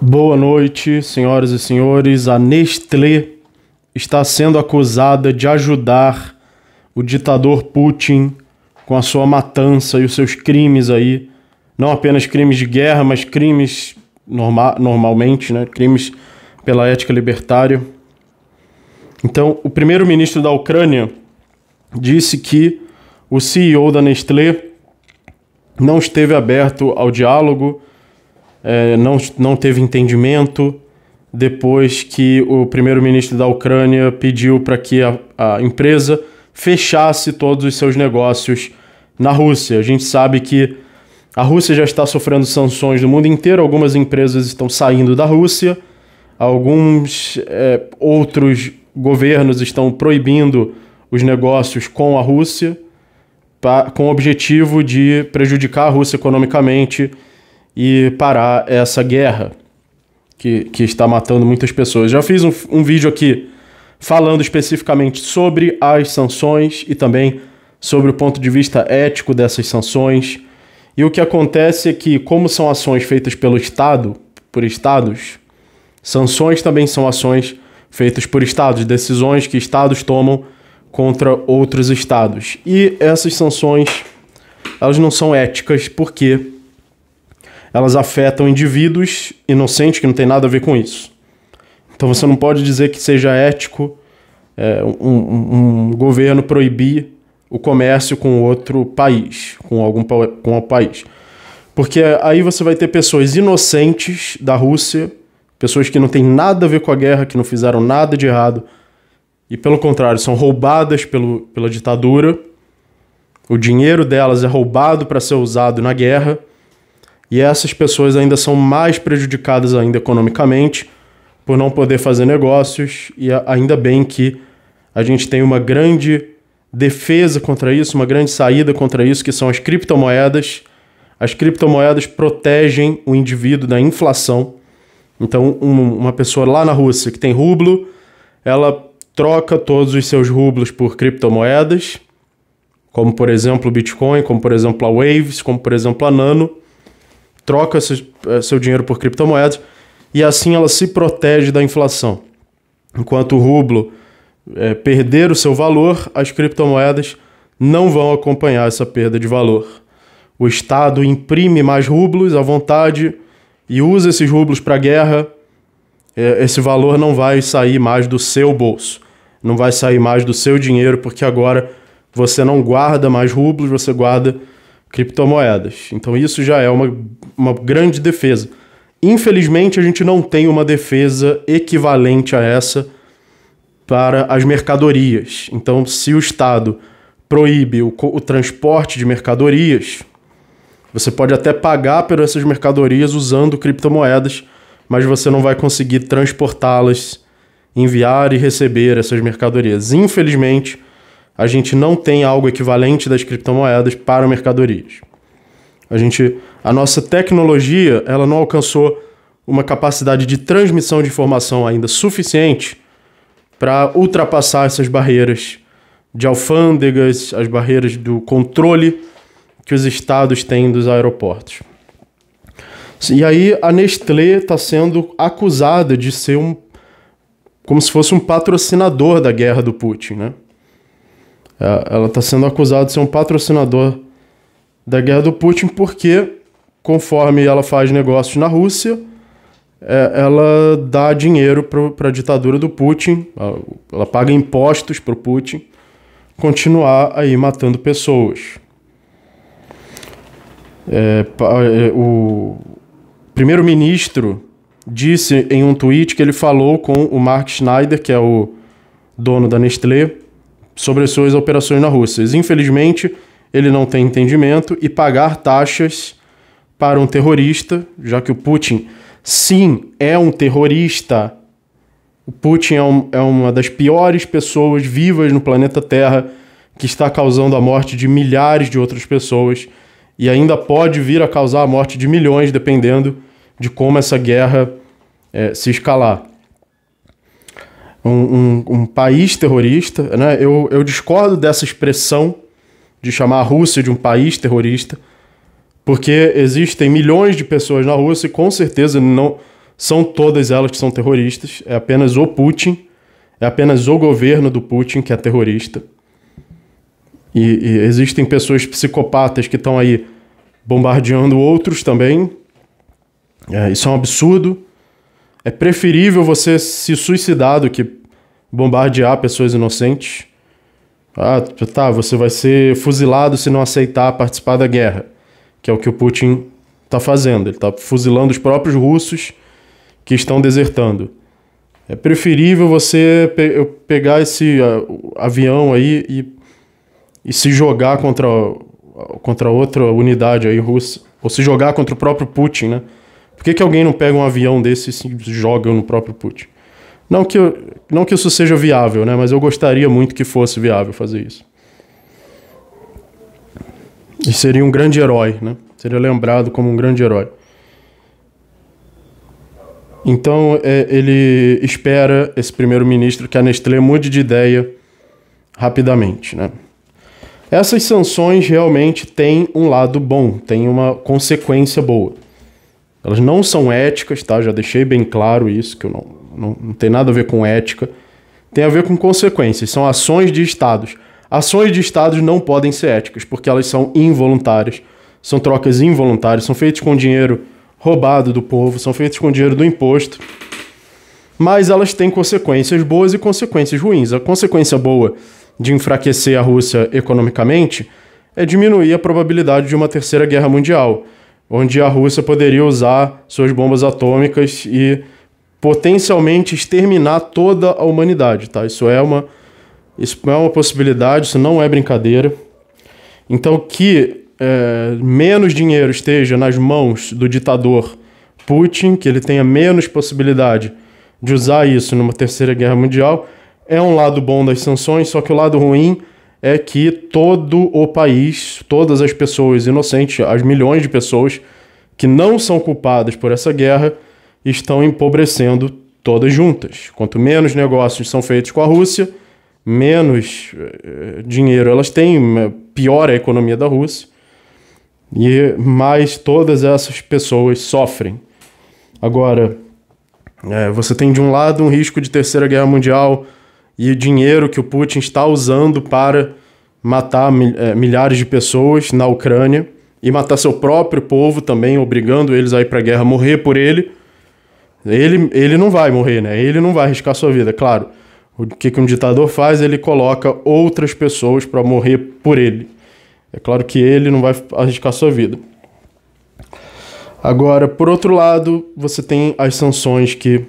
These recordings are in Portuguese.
Boa noite, senhoras e senhores. A Nestlé está sendo acusada de ajudar o ditador Putin com a sua matança e os seus crimes aí. Não apenas crimes de guerra, mas crimes norma normalmente, né? crimes pela ética libertária. Então, o primeiro-ministro da Ucrânia disse que o CEO da Nestlé não esteve aberto ao diálogo é, não, não teve entendimento depois que o primeiro-ministro da Ucrânia pediu para que a, a empresa fechasse todos os seus negócios na Rússia. A gente sabe que a Rússia já está sofrendo sanções no mundo inteiro, algumas empresas estão saindo da Rússia, alguns é, outros governos estão proibindo os negócios com a Rússia, pra, com o objetivo de prejudicar a Rússia economicamente e parar essa guerra que, que está matando muitas pessoas. Já fiz um, um vídeo aqui falando especificamente sobre as sanções e também sobre o ponto de vista ético dessas sanções. E o que acontece é que, como são ações feitas pelo Estado, por estados, sanções também são ações feitas por estados, decisões que estados tomam contra outros estados. E essas sanções, elas não são éticas porque elas afetam indivíduos inocentes que não tem nada a ver com isso. Então você não pode dizer que seja ético é, um, um, governo proibir o comércio com outro país, com algum com o país. Porque aí você vai ter pessoas inocentes da Rússia, pessoas que não têm nada a ver com a guerra, que não fizeram nada de errado, e pelo contrário, são roubadas pelo, pela ditadura. O dinheiro delas é roubado para ser usado na guerra. E essas pessoas ainda são mais prejudicadas ainda economicamente por não poder fazer negócios e ainda bem que a gente tem uma grande defesa contra isso, uma grande saída contra isso, que são as criptomoedas. As criptomoedas protegem o indivíduo da inflação. Então, um, uma pessoa lá na Rússia que tem rublo, ela troca todos os seus rublos por criptomoedas, como por exemplo o Bitcoin, como por exemplo a Waves, como por exemplo a Nano troca seu, eh, seu dinheiro por criptomoedas e assim ela se protege da inflação. Enquanto o rublo é, perder o seu valor, as criptomoedas não vão acompanhar essa perda de valor. O Estado imprime mais rublos à vontade e usa esses rublos para guerra. É, esse valor não vai sair mais do seu bolso, não vai sair mais do seu dinheiro, porque agora você não guarda mais rublos, você guarda criptomoedas. Então isso já é uma uma grande defesa. Infelizmente, a gente não tem uma defesa equivalente a essa para as mercadorias. Então, se o Estado proíbe o, o transporte de mercadorias, você pode até pagar por essas mercadorias usando criptomoedas, mas você não vai conseguir transportá-las, enviar e receber essas mercadorias. Infelizmente, a gente não tem algo equivalente das criptomoedas para mercadorias. A gente a nossa tecnologia ela não alcançou uma capacidade de transmissão de informação ainda suficiente para ultrapassar essas barreiras de alfândegas, as barreiras do controle que os estados têm dos aeroportos. E aí a Nestlé está sendo acusada de ser um como se fosse um patrocinador da guerra do Putin, né? É, ela está sendo acusada de ser um patrocinador da guerra do Putin porque conforme ela faz negócios na Rússia, é, ela dá dinheiro para a ditadura do Putin, ela, ela paga impostos para o Putin continuar aí matando pessoas. É, é, o primeiro-ministro disse em um tweet que ele falou com o Mark Schneider, que é o dono da Nestlé, sobre suas operações na Rússia. Infelizmente, ele não tem entendimento e pagar taxas para um terrorista, já que o Putin, sim, é um terrorista. O Putin é, um, é uma das piores pessoas vivas no planeta Terra, que está causando a morte de milhares de outras pessoas e ainda pode vir a causar a morte de milhões, dependendo de como essa guerra é, se escalar. Um, um, um, país terrorista, né? eu, eu discordo dessa expressão de chamar a Rússia de um país terrorista, porque existem milhões de pessoas na Rússia e com certeza não são todas elas que são terroristas. É apenas o Putin, é apenas o governo do Putin que é terrorista. E, e existem pessoas psicopatas que estão aí bombardeando outros também. É, isso é um absurdo. É preferível você se suicidar do que bombardear pessoas inocentes. Ah, tá, você vai ser fuzilado se não aceitar participar da guerra que é o que o Putin está fazendo. Ele está fuzilando os próprios russos que estão desertando. É preferível você pe pegar esse uh, avião aí e, e se jogar contra, contra outra unidade aí russa, ou se jogar contra o próprio Putin, né? Por que, que alguém não pega um avião desse e se joga no próprio Putin? Não que, eu, não que isso seja viável, né? Mas eu gostaria muito que fosse viável fazer isso. E seria um grande herói, né? Seria lembrado como um grande herói. Então é, ele espera esse primeiro-ministro que a Nestlé mude de ideia rapidamente, né? Essas sanções realmente têm um lado bom, têm uma consequência boa. Elas não são éticas, tá? Já deixei bem claro isso, que eu não, não, não tem nada a ver com ética. Tem a ver com consequências, são ações de estados Ações de estados não podem ser éticas, porque elas são involuntárias. São trocas involuntárias, são feitas com dinheiro roubado do povo, são feitas com dinheiro do imposto. Mas elas têm consequências boas e consequências ruins. A consequência boa de enfraquecer a Rússia economicamente é diminuir a probabilidade de uma terceira guerra mundial, onde a Rússia poderia usar suas bombas atômicas e potencialmente exterminar toda a humanidade, tá? Isso é uma isso é uma possibilidade, isso não é brincadeira. Então, que é, menos dinheiro esteja nas mãos do ditador Putin, que ele tenha menos possibilidade de usar isso numa terceira guerra mundial, é um lado bom das sanções, só que o lado ruim é que todo o país, todas as pessoas inocentes, as milhões de pessoas que não são culpadas por essa guerra, estão empobrecendo todas juntas. Quanto menos negócios são feitos com a Rússia, menos eh, dinheiro, elas têm pior a economia da Rússia e mais todas essas pessoas sofrem. Agora, é, você tem de um lado um risco de terceira guerra mundial e dinheiro que o Putin está usando para matar eh, milhares de pessoas na Ucrânia e matar seu próprio povo também, obrigando eles a ir para a guerra, morrer por ele. Ele, ele não vai morrer, né? Ele não vai arriscar sua vida, é claro. O que, que um ditador faz? Ele coloca outras pessoas para morrer por ele. É claro que ele não vai arriscar sua vida. Agora, por outro lado, você tem as sanções que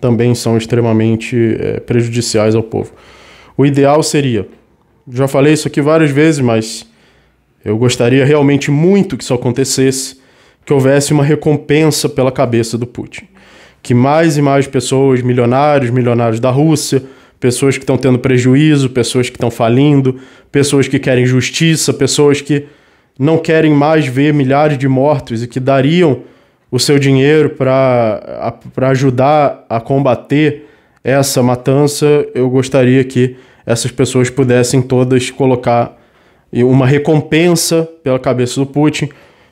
também são extremamente é, prejudiciais ao povo. O ideal seria, já falei isso aqui várias vezes, mas eu gostaria realmente muito que isso acontecesse, que houvesse uma recompensa pela cabeça do Putin. Que mais e mais pessoas, milionários, milionários da Rússia, pessoas que estão tendo prejuízo, pessoas que estão falindo, pessoas que querem justiça, pessoas que não querem mais ver milhares de mortos e que dariam o seu dinheiro para ajudar a combater essa matança, eu gostaria que essas pessoas pudessem todas colocar uma recompensa pela cabeça do Putin,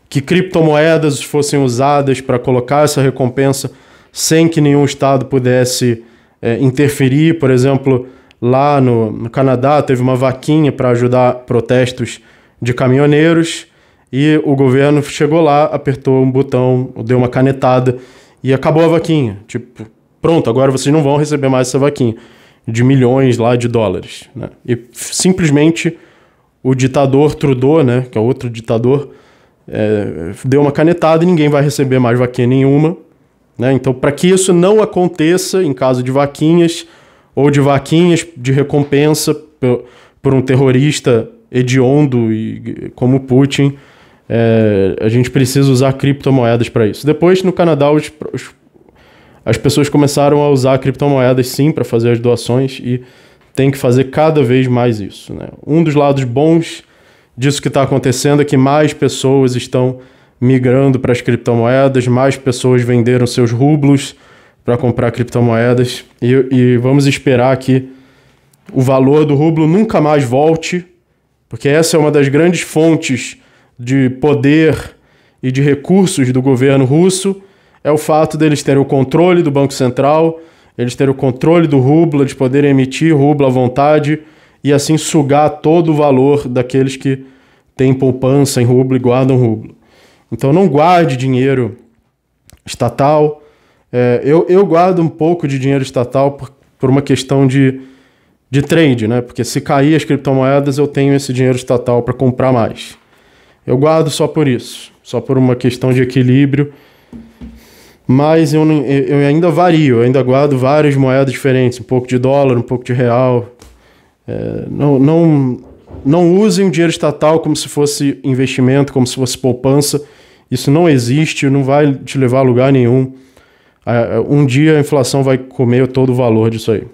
que criptomoedas fossem usadas para colocar essa recompensa sem que nenhum Estado pudesse é, interferir, por exemplo, lá no, no Canadá teve uma vaquinha para ajudar protestos de caminhoneiros e o governo chegou lá, apertou um botão, deu uma canetada e acabou a vaquinha. Tipo, pronto, agora vocês não vão receber mais essa vaquinha de milhões lá de dólares. Né? E simplesmente o ditador Trudeau, né, que é outro ditador, é, deu uma canetada e ninguém vai receber mais vaquinha nenhuma. Né? Então, para que isso não aconteça em caso de vaquinhas ou de vaquinhas de recompensa por um terrorista hediondo e, como Putin, é, a gente precisa usar criptomoedas para isso. Depois, no Canadá, os, os, as pessoas começaram a usar criptomoedas sim para fazer as doações e tem que fazer cada vez mais isso. Né? Um dos lados bons disso que está acontecendo é que mais pessoas estão migrando para as criptomoedas, mais pessoas venderam seus rublos para comprar criptomoedas e, e vamos esperar que o valor do rublo nunca mais volte, porque essa é uma das grandes fontes de poder e de recursos do governo russo, é o fato deles terem o controle do Banco Central, eles terem o controle do rublo, de poderem emitir rublo à vontade e assim sugar todo o valor daqueles que têm poupança em rublo e guardam rublo. Então não guarde dinheiro estatal. É, eu, eu guardo um pouco de dinheiro estatal por, por uma questão de, de trade, né? Porque se cair as criptomoedas, eu tenho esse dinheiro estatal para comprar mais. Eu guardo só por isso, só por uma questão de equilíbrio. Mas eu, eu ainda vario, eu ainda guardo várias moedas diferentes, um pouco de dólar, um pouco de real. É, não, não, não usem o dinheiro estatal como se fosse investimento, como se fosse poupança, isso não existe, não vai te levar a lugar nenhum. Um dia a inflação vai comer todo o valor disso aí.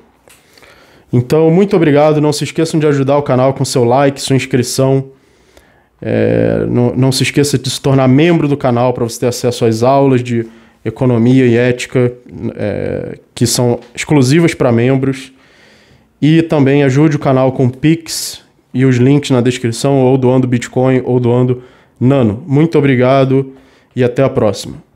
Então, muito obrigado. Não se esqueçam de ajudar o canal com seu like, sua inscrição. É, não, não se esqueça de se tornar membro do canal para você ter acesso às aulas de economia e ética é, que são exclusivas para membros. E também ajude o canal com Pix e os links na descrição, ou doando Bitcoin, ou doando Nano, muito obrigado e até a próxima.